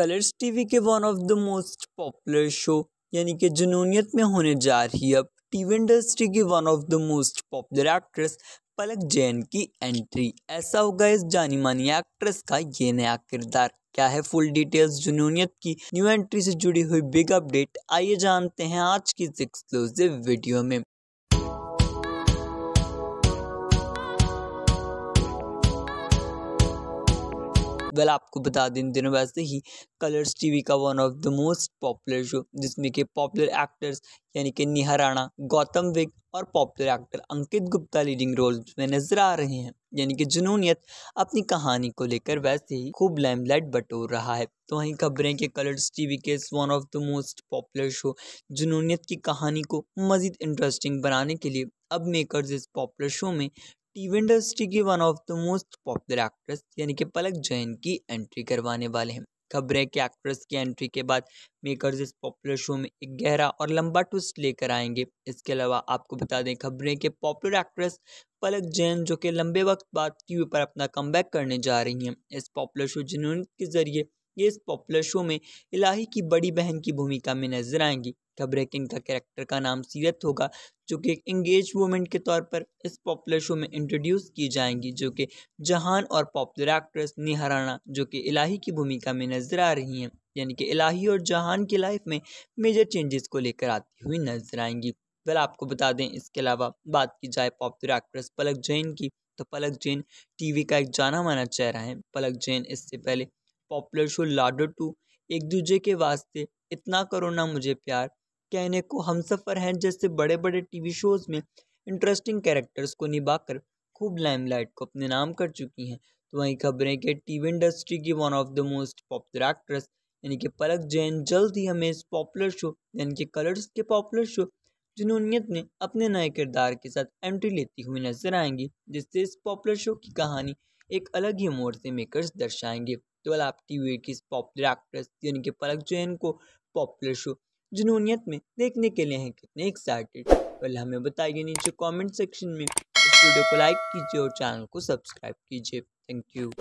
colours TV के one of the most popular show यानी कि जुनूनियत में होने जा रही अब टीवी इंडस्ट्री की one of the most popular actress Palak Jain की एंट्री ऐसा होगा इस जानी मानी एक्ट्रेस का ये नया किरदार क्या है फुल डिटेल्स जुनूनियत की न्यू एंट्री से जुड़ी हुई बिग अपडेट आइए जानते हैं आज की इस एक्सक्लूसिव वीडियो में वेल आपको बता दें दिनों वैसे ही कलर्स टीवी का one of the most popular show जिसमें के पॉपुलर एक्टर्स यानी कि नेहा राणा गौतम विग और popular actor Ankit Gupta leading role में नजर आ रहे हैं यानी कि जुनूनियत अपनी कहानी को लेकर वैसे ही खूब लाइमलाइट बटोर रहा है तो वहीं खबरें कि कलर्स टीवी के one of the most popular show Junooniyat की कहानी को मजीद इंटरेस्टिंग बनाने के लिए अब मेकर्स इस पॉपुलर शो में टीवी इंडस्ट्री की one of the most popular actress यानी कि पलक जैन की एंट्री करवाने वाले हैं खबर है कि एक्ट्रेस की एंट्री के बाद मेकर्स इस पॉपुलर शो में एक गहरा और लंबा ट्विस्ट लेकर आएंगे इसके अलावा आपको बता दें खबरें कि पॉपुलर एक्ट्रेस पलक जैन जो कि लंबे वक्त बाद टीवी पर अपना कम करने जा रही हैं इस पॉपुलर शो जिन्होंने के जरिए ये इस पॉपुलर शो में इलाही की बड़ी बहन की भूमिका में नजर आएंगी खबरें कि इनका कैरेक्टर का नाम सीरत होगा जो कि एक इंगेज वूमेंट के तौर पर इस पॉपुलर शो में इंट्रोड्यूस की जाएंगी जो कि जहान और पॉपुलर एक्ट्रेस नेहा जो कि इलाही की भूमिका में नजर आ रही हैं यानी कि इलाही और जहान की लाइफ में मेजर चेंजेस को लेकर आती हुई नजर आएंगी वेल आपको बता दें इसके अलावा बात की जाए पॉपुलर एक्ट्रेस पलक जैन की तो पलक जैन टीवी का एक जाना माना चेहरा है पलक जैन इससे पहले पॉपुलर शो लाडो टू एक दूजे के वास्ते इतना करो ना मुझे प्यार कहने को हम सफ़र हैं जैसे बड़े बड़े टीवी शोज़ में इंटरेस्टिंग कैरेक्टर्स को निभाकर खूब लाइमलाइट को अपने नाम कर चुकी हैं तो वहीं खबरें कि टीवी इंडस्ट्री की one of the most popular actress यानी कि पलक जैन जल्द ही हमें इस पॉपुलर शो यानी कि कलर्स के पॉपुलर शो जुनूनीत में अपने नए किरदार के साथ एंट्री लेती हुई नजर आएंगी जिससे इस पॉपुलर शो की कहानी एक अलग ही मोड़ से मेकर्स दर्शाएंगे केवल आपकी वीर की पॉपुलर एक्ट्रेस यानी कि पलक जैन को पॉपुलर शो जुनूनियत में देखने के लिए हैं कितने एक्साइटेड पहले हमें बताइए नीचे कमेंट सेक्शन में इस वीडियो को लाइक कीजिए और चैनल को सब्सक्राइब कीजिए थैंक यू